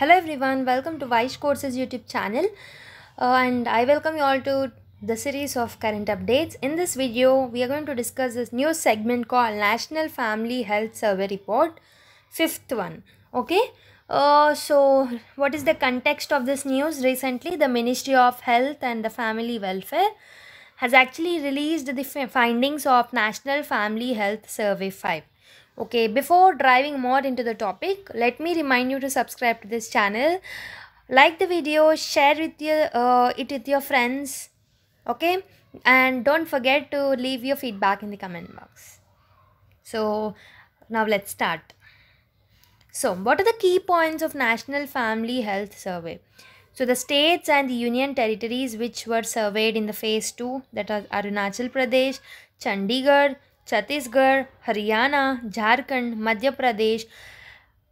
Hello everyone, welcome to Vaish Courses YouTube channel uh, and I welcome you all to the series of current updates. In this video, we are going to discuss this new segment called National Family Health Survey Report, fifth one, okay? Uh, so, what is the context of this news? Recently, the Ministry of Health and the Family Welfare has actually released the findings of National Family Health Survey 5 okay before driving more into the topic let me remind you to subscribe to this channel like the video share with your uh, it with your friends okay and don't forget to leave your feedback in the comment box so now let's start so what are the key points of national family health survey so the states and the union territories which were surveyed in the phase 2 that are arunachal pradesh chandigarh Chhattisgarh Haryana Jharkhand Madhya Pradesh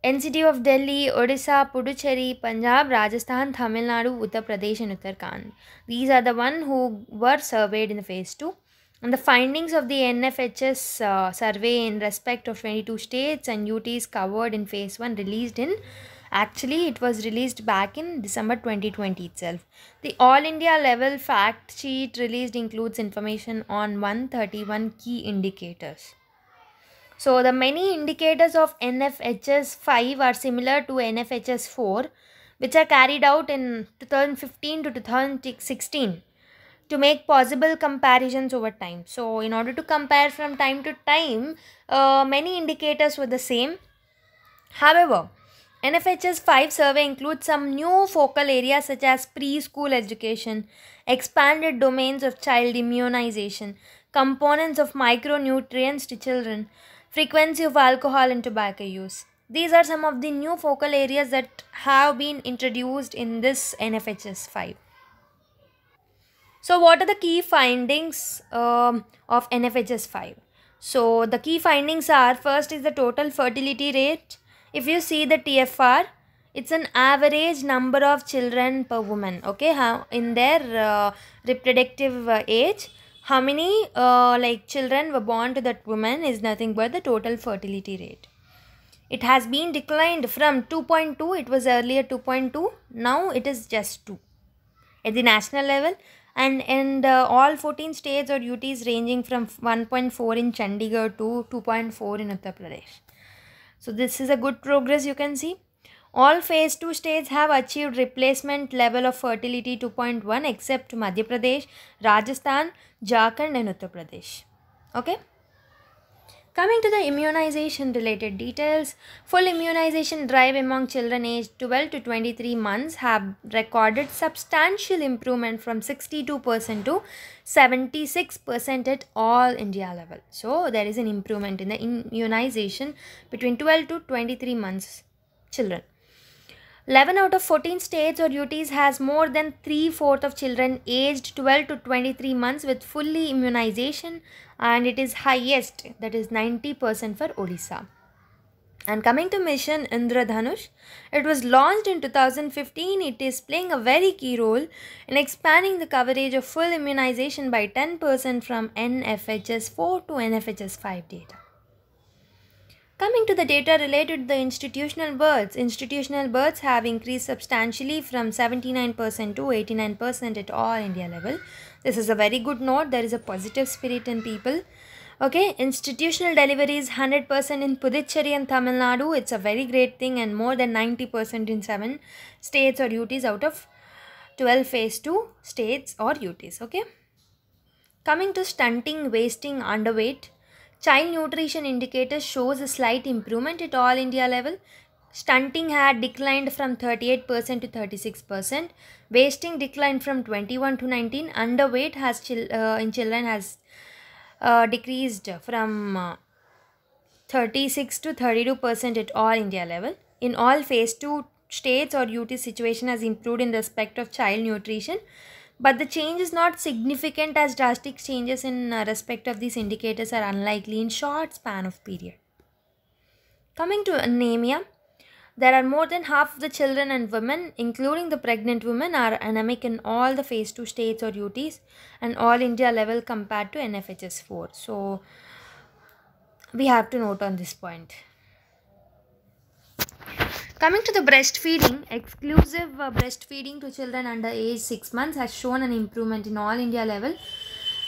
NCT of Delhi Odisha Puducherry Punjab Rajasthan Tamil Nadu Uttar Pradesh and Uttarakhand these are the one who were surveyed in the phase two and the findings and the findings of the nfhs uh, survey in respect of 22 states and uts covered in phase one release in Actually, it was released back in December 2020 itself. The All India level fact sheet released includes information on 131 key indicators. So, the many indicators of NFHS 5 are similar to NFHS 4, which are carried out in 2015 to 2016 to make possible comparisons over time. So, in order to compare from time to time, uh, many indicators were the same. However, NFHS 5 survey includes some new focal areas such as preschool education, expanded domains of child immunization, components of micronutrients to children, frequency of alcohol and tobacco use. These are some of the new focal areas that have been introduced in this NFHS 5. So, what are the key findings um, of NFHS 5? So, the key findings are first is the total fertility rate, if you see the TFR, it's an average number of children per woman, okay, how in their uh, reproductive uh, age. How many uh, like children were born to that woman is nothing but the total fertility rate. It has been declined from 2.2, it was earlier 2.2, now it is just 2 at the national level and and uh, all 14 states or UTs ranging from 1.4 in Chandigarh to 2.4 in Uttar Pradesh. So this is a good progress you can see. All phase 2 states have achieved replacement level of fertility 2.1 except Madhya Pradesh, Rajasthan, Jharkhand and Uttar Pradesh. Okay. Coming to the immunization related details, full immunization drive among children aged 12 to 23 months have recorded substantial improvement from 62% to 76% at all India level. So there is an improvement in the immunization between 12 to 23 months children. 11 out of 14 states or UTs has more than 3 fourth of children aged 12 to 23 months with fully immunization and it is highest that is 90% for Odisha. And coming to mission Indradhanush, it was launched in 2015. It is playing a very key role in expanding the coverage of full immunization by 10% from NFHS 4 to NFHS 5 data. Coming to the data related to the institutional births, institutional births have increased substantially from 79% to 89% at all India level. This is a very good note. There is a positive spirit in people. Okay, institutional deliveries 100% in Puducherry and Tamil Nadu. It's a very great thing and more than 90% in 7 states or UTs out of 12 phase 2 states or UTs. Okay. Coming to stunting, wasting, underweight, Child nutrition indicators shows a slight improvement at all India level. Stunting had declined from 38% to 36%. Wasting declined from 21 to 19. Underweight has chil uh, in children has uh, decreased from uh, 36 to 32% at all India level. In all phase 2 states or UT situation has improved in respect of child nutrition but the change is not significant as drastic changes in uh, respect of these indicators are unlikely in short span of period. Coming to anemia, there are more than half of the children and women, including the pregnant women, are anemic in all the phase 2 states or UTs and all India level compared to NFHS 4. So, we have to note on this point. Coming to the breastfeeding, exclusive uh, breastfeeding to children under age 6 months has shown an improvement in all India level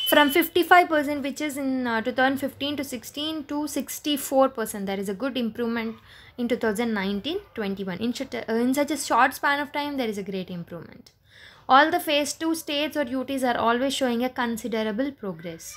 from 55% which is in uh, 2015 to 16 to 64% there is a good improvement in 2019-21 in, in such a short span of time there is a great improvement all the phase 2 states or uts are always showing a considerable progress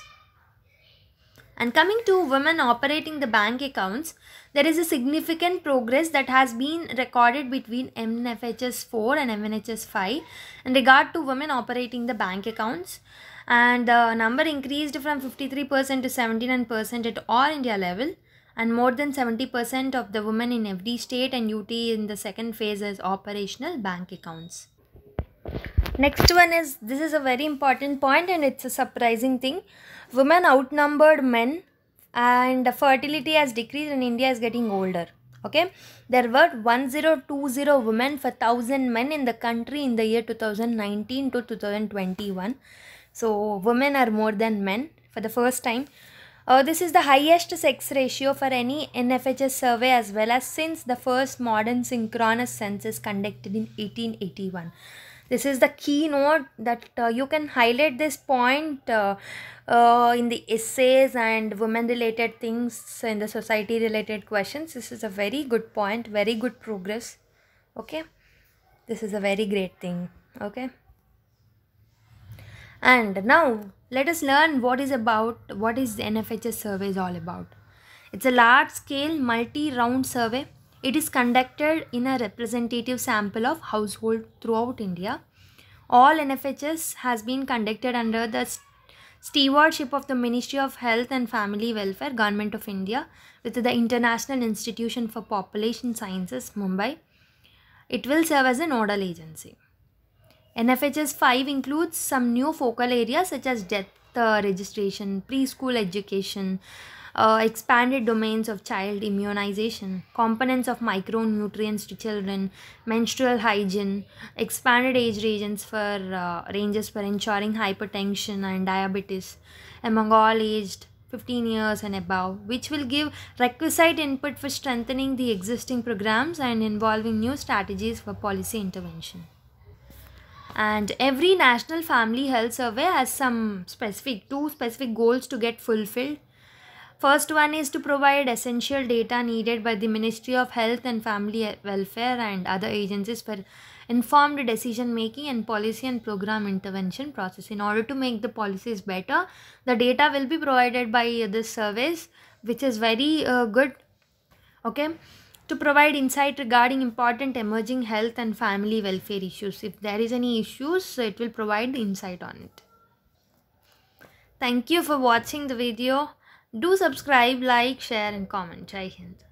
and coming to women operating the bank accounts, there is a significant progress that has been recorded between MNFHS 4 and MNHS 5 in regard to women operating the bank accounts. And the number increased from 53% to 79% at all India level. And more than 70% of the women in every state and UT in the second phase as operational bank accounts next one is this is a very important point and it's a surprising thing women outnumbered men and fertility has decreased and india is getting older okay there were 1020 women for 1000 men in the country in the year 2019 to 2021 so women are more than men for the first time uh, this is the highest sex ratio for any NFHS survey as well as since the first modern synchronous census conducted in 1881 this is the keynote that uh, you can highlight this point uh, uh, in the essays and women related things in the society related questions this is a very good point very good progress okay this is a very great thing okay and now let us learn what is about what is nfhs survey is all about it's a large scale multi round survey it is conducted in a representative sample of household throughout India. All NFHS has been conducted under the stewardship of the Ministry of Health and Family Welfare, Government of India, with the International Institution for Population Sciences, Mumbai. It will serve as a nodal agency. NFHS 5 includes some new focal areas such as death uh, registration, preschool education, uh, expanded domains of child immunization, components of micronutrients to children, menstrual hygiene, expanded age ranges for uh, ranges for ensuring hypertension and diabetes among all aged 15 years and above, which will give requisite input for strengthening the existing programs and involving new strategies for policy intervention. And every national family health survey has some specific, two specific goals to get fulfilled First one is to provide essential data needed by the Ministry of Health and Family Welfare and other agencies for informed decision making and policy and program intervention process. In order to make the policies better, the data will be provided by this service, which is very uh, good. Okay to provide insight regarding important emerging health and family welfare issues. If there is any issues, it will provide insight on it. Thank you for watching the video. Do subscribe, like, share and comment. Jai Hind.